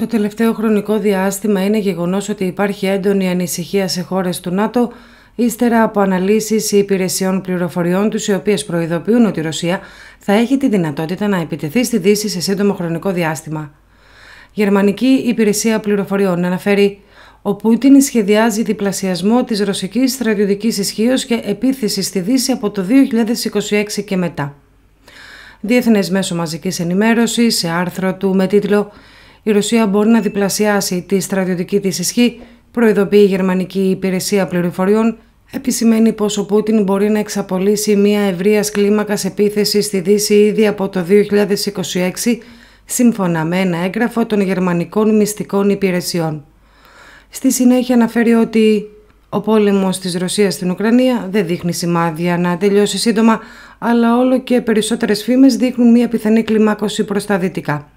Το τελευταίο χρονικό διάστημα είναι γεγονός ότι υπάρχει έντονη ανησυχία σε χώρες του ΝΑΤΟ ύστερα από αναλύσεις υπηρεσιών πληροφοριών τους οι οποίες προειδοποιούν ότι η Ρωσία θα έχει τη δυνατότητα να επιτεθεί στη Δύση σε σύντομο χρονικό διάστημα. Γερμανική Υπηρεσία Πληροφοριών αναφέρει ο Πούτιν σχεδιάζει διπλασιασμό της ρωσικής στρατιωτικής ισχύως και επίθεση στη Δύση από το 2026 και μετά. Διεθνές Μέσο μαζικής ενημέρωσης σε άρθρο του με τίτλο η Ρωσία μπορεί να διπλασιάσει τη στρατιωτική της ισχύ, προειδοποιεί η Γερμανική Υπηρεσία Πληροφοριών, επισημαίνει πως ο Πούτιν μπορεί να εξαπολύσει μια ευρείας κλίμακας επίθεση στη Δύση ήδη από το 2026, σύμφωνα με ένα έγγραφο των γερμανικών μυστικών υπηρεσιών. Στη συνέχεια αναφέρει ότι ο πόλεμος της Ρωσίας στην Ουκρανία δεν δείχνει σημάδια να τελειώσει σύντομα, αλλά όλο και περισσότερες φήμες δείχνουν μια πιθανή κλιμάκωση προς τα δυτικά.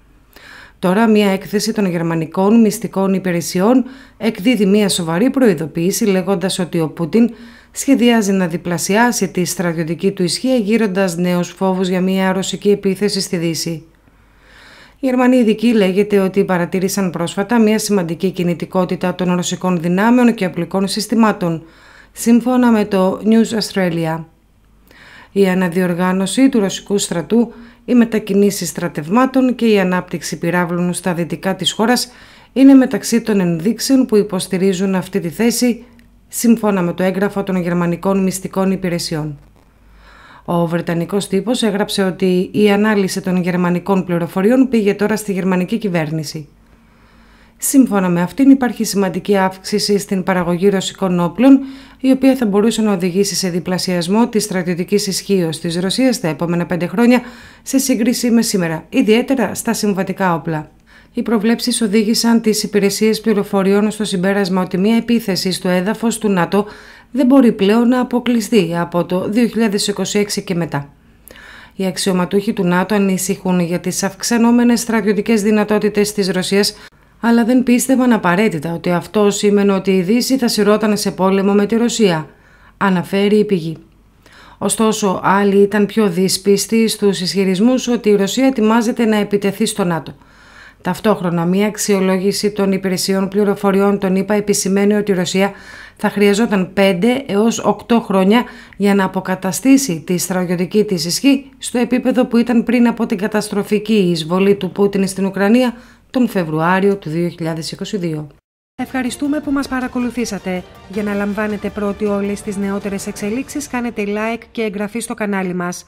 Τώρα μια έκθεση των γερμανικών μυστικών υπηρεσιών εκδίδει μια σοβαρή προειδοποίηση λέγοντας ότι ο Πούτιν σχεδιάζει να διπλασιάσει τη στρατιωτική του ισχύ γύροντας νέους φόβους για μια ρωσική επίθεση στη Δύση. Οι Γερμανοί ειδικοί λέγεται ότι παρατήρησαν πρόσφατα μια σημαντική κινητικότητα των ρωσικών δυνάμεων και απλικών συστημάτων, σύμφωνα με το News Australia η αναδιοργάνωση του ρωσικού στρατού, οι μετακινήσεις στρατευμάτων και η ανάπτυξη πυράβλων στα δυτικά της χώρας είναι μεταξύ των ενδείξεων που υποστηρίζουν αυτή τη θέση, σύμφωνα με το έγγραφο των γερμανικών μυστικών υπηρεσιών. Ο Βρετανικός τύπος έγραψε ότι η ανάλυση των γερμανικών πληροφοριών πήγε τώρα στη γερμανική κυβέρνηση. Σύμφωνα με αυτήν υπάρχει σημαντική αύξηση στην παραγωγή ρωσικών όπλων, η οποία θα μπορούσε να οδηγήσει σε διπλασιασμό της στρατιωτικής ισχύως της Ρωσίας τα επόμενα πέντε χρόνια σε σύγκριση με σήμερα, ιδιαίτερα στα συμβατικά όπλα. Οι προβλέψεις οδήγησαν τις υπηρεσίες πληροφοριών στο συμπέρασμα ότι μια επίθεση στο έδαφος του ΝΑΤΟ δεν μπορεί πλέον να αποκλειστεί από το 2026 και μετά. Οι αξιωματούχοι του ΝΑΤΟ ανησυχούν για τις αυξανόμενες στρατιωτικές δυνατότητες της Ρωσίας αλλά δεν πίστευαν απαραίτητα ότι αυτό σήμαινε ότι η Δύση θα σειρώταν σε πόλεμο με τη Ρωσία, αναφέρει η πηγή. Ωστόσο, άλλοι ήταν πιο δύσπιστοι στους ισχυρισμούς ότι η Ρωσία ετοιμάζεται να επιτεθεί στο ΝΑΤΟ. Ταυτόχρονα, μια αξιολόγηση των υπηρεσιών πληροφοριών των ΗΠΑ επισημαίνει ότι η Ρωσία θα χρειαζόταν 5 έως 8 χρόνια για να αποκαταστήσει τη στρατιωτική της ισχύ στο επίπεδο που ήταν πριν από την καταστροφική εισβολή του Πούτιν στην Ουκρανία τον Φεβρουάριο του 2022. Ευχαριστούμε που μας παρακολουθήσατε. Για να λαμβάνετε πρώτοι όλες τις νεότερες εξελίξεις κάνετε like και εγγραφή στο κανάλι μας.